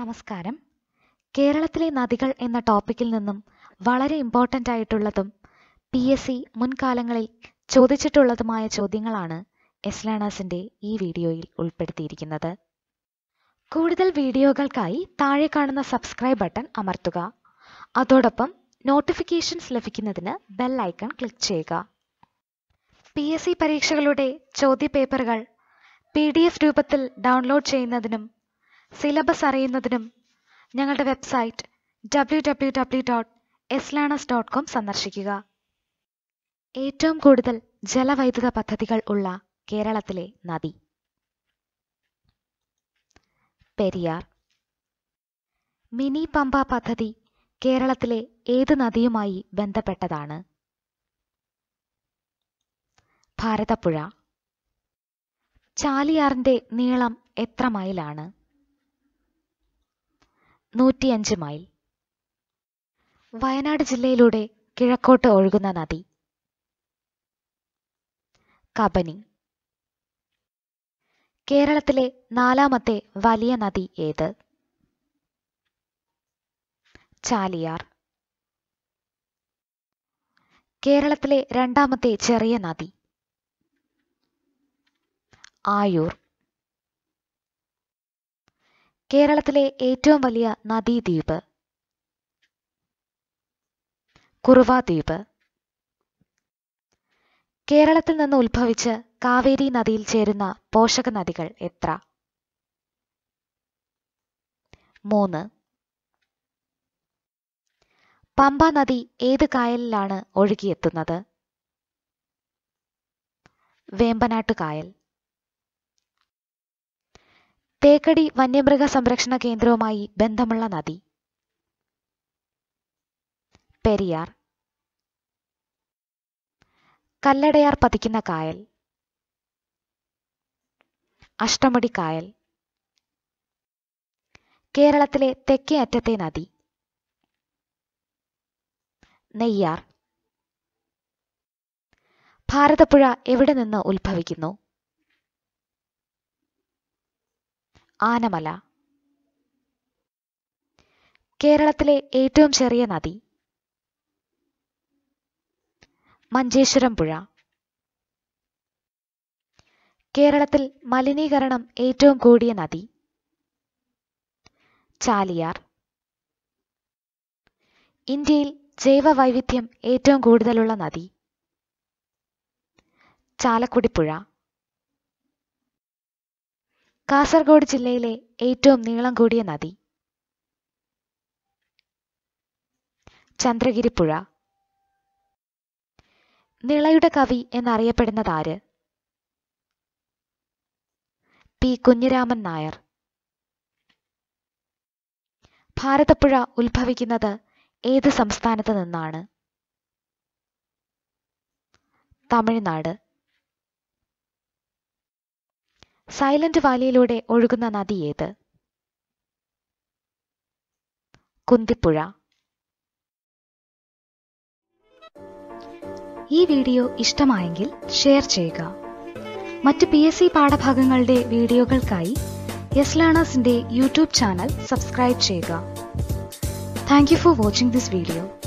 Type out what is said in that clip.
നമസ്കാരം കേരളത്തിലെ നദികൾ എന്ന ടോപ്പിക്കിൽ നിന്നും വളരെ ഇമ്പോർട്ടൻ്റ് ആയിട്ടുള്ളതും പി എസ് സി മുൻകാലങ്ങളിൽ ചോദിച്ചിട്ടുള്ളതുമായ ചോദ്യങ്ങളാണ് എസ് ലേണേഴ്സിൻ്റെ ഈ വീഡിയോയിൽ ഉൾപ്പെടുത്തിയിരിക്കുന്നത് കൂടുതൽ വീഡിയോകൾക്കായി താഴെ കാണുന്ന സബ്സ്ക്രൈബ് ബട്ടൺ അമർത്തുക അതോടൊപ്പം നോട്ടിഫിക്കേഷൻസ് ലഭിക്കുന്നതിന് ബെൽ ഐക്കൺ ക്ലിക്ക് ചെയ്യുക പി എസ് സി പരീക്ഷകളുടെ ചോദ്യപേപ്പറുകൾ പി ഡി എഫ് രൂപത്തിൽ ഡൗൺലോഡ് ചെയ്യുന്നതിനും സിലബസ് അറിയുന്നതിനും ഞങ്ങളുടെ website W W W dot എസ്ലാണസ് ഡോട്ട് കോം സന്ദർശിക്കുക ഏറ്റവും കൂടുതൽ ജലവൈദ്യുത പദ്ധതികൾ ഉള്ള കേരളത്തിലെ നദി പെരിയാർ മിനി പമ്പ പദ്ധതി കേരളത്തിലെ ഏത് നദിയുമായി ബന്ധപ്പെട്ടതാണ് ഭാരതപ്പുഴ ചാലിയാറിന്റെ നീളം എത്ര മൈലാണ് നൂറ്റിയഞ്ച് മൈൽ വയനാട് ജില്ലയിലൂടെ കിഴക്കോട്ട് ഒഴുകുന്ന നദി കബനി കേരളത്തിലെ നാലാമത്തെ വലിയ നദി ഏത് ചാലിയാർ കേരളത്തിലെ രണ്ടാമത്തെ ചെറിയ നദി ആയൂർ കേരളത്തിലെ ഏറ്റവും വലിയ നദീദ്വീപ് കുറുവാദ്വീപ് കേരളത്തിൽ നിന്ന് ഉത്ഭവിച്ച് കാവേരി നദിയിൽ ചേരുന്ന പോഷക നദികൾ എത്ര മൂന്ന് പമ്പ നദി ഏത് കായലിലാണ് ഒഴുകിയെത്തുന്നത് വേമ്പനാട്ട് കായൽ തേക്കടി വന്യമൃഗ സംരക്ഷണ കേന്ദ്രവുമായി ബന്ധമുള്ള നദി പെരിയാർ കല്ലടയാർ പതിക്കുന്ന കായൽ അഷ്ടമുടി കായൽ കേരളത്തിലെ തെക്കേ അറ്റത്തെ നദി നെയ്യാർ ഭാരതപ്പുഴ എവിടെ നിന്ന് ഉത്ഭവിക്കുന്നു ആനമല കേരളത്തിലെ ഏറ്റവും ചെറിയ നദി മഞ്ചേശ്വരം പുഴ കേരളത്തിൽ മലിനീകരണം ഏറ്റവും കൂടിയ നദി ചാലിയാർ ഇന്ത്യയിൽ ജൈവ വൈവിധ്യം ഏറ്റവും കൂടുതലുള്ള നദി ചാലക്കുടിപ്പുഴ കാസർഗോഡ് ജില്ലയിലെ ഏറ്റവും നീളം കൂടിയ നദി ചന്ദ്രഗിരിപ്പുഴ നിളയുടെ കവി എന്നറിയപ്പെടുന്നത് ആര് പി കുഞ്ഞിരാമൻ നായർ ഭാരതപ്പുഴ ഉത്ഭവിക്കുന്നത് ഏത് സംസ്ഥാനത്ത് നിന്നാണ് തമിഴ്നാട് സൈലന്റ് വാലിയിലൂടെ ഒഴുകുന്ന നദി ഏത് കുന്തിപ്പുഴ ഈ വീഡിയോ ഇഷ്ടമായെങ്കിൽ ഷെയർ ചെയ്യുക മറ്റ് പി എസ് സി പാഠഭാഗങ്ങളുടെ വീഡിയോകൾക്കായി യെസ് ലേണേഴ്സിന്റെ യൂട്യൂബ് ചാനൽ സബ്സ്ക്രൈബ് ചെയ്യുക thank you for watching this video